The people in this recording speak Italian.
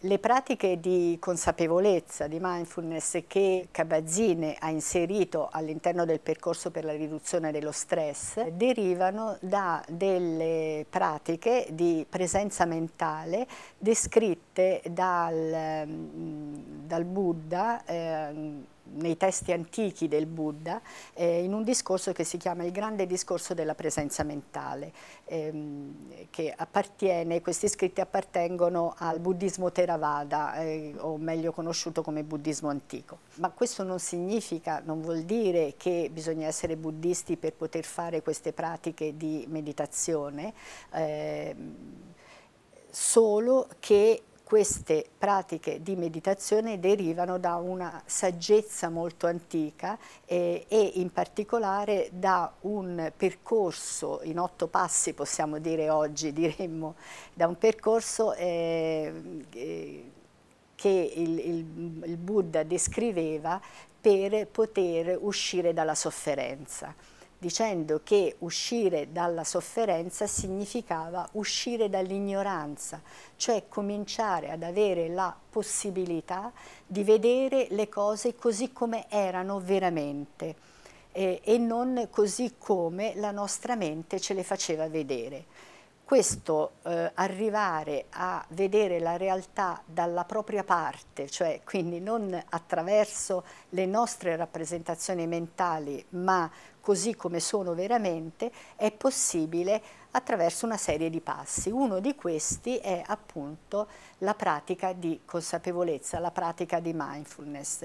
Le pratiche di consapevolezza, di mindfulness che Cabazzine ha inserito all'interno del percorso per la riduzione dello stress derivano da delle pratiche di presenza mentale descritte dal mm, dal Buddha, eh, nei testi antichi del Buddha, eh, in un discorso che si chiama il grande discorso della presenza mentale, ehm, che appartiene, questi scritti appartengono al buddismo Theravada, eh, o meglio conosciuto come buddismo antico. Ma questo non significa, non vuol dire che bisogna essere buddisti per poter fare queste pratiche di meditazione, ehm, solo che queste pratiche di meditazione derivano da una saggezza molto antica eh, e in particolare da un percorso in otto passi possiamo dire oggi diremmo da un percorso eh, eh, che il, il, il Buddha descriveva per poter uscire dalla sofferenza dicendo che uscire dalla sofferenza significava uscire dall'ignoranza, cioè cominciare ad avere la possibilità di vedere le cose così come erano veramente eh, e non così come la nostra mente ce le faceva vedere questo eh, arrivare a vedere la realtà dalla propria parte, cioè quindi non attraverso le nostre rappresentazioni mentali, ma così come sono veramente, è possibile attraverso una serie di passi. Uno di questi è appunto la pratica di consapevolezza, la pratica di mindfulness.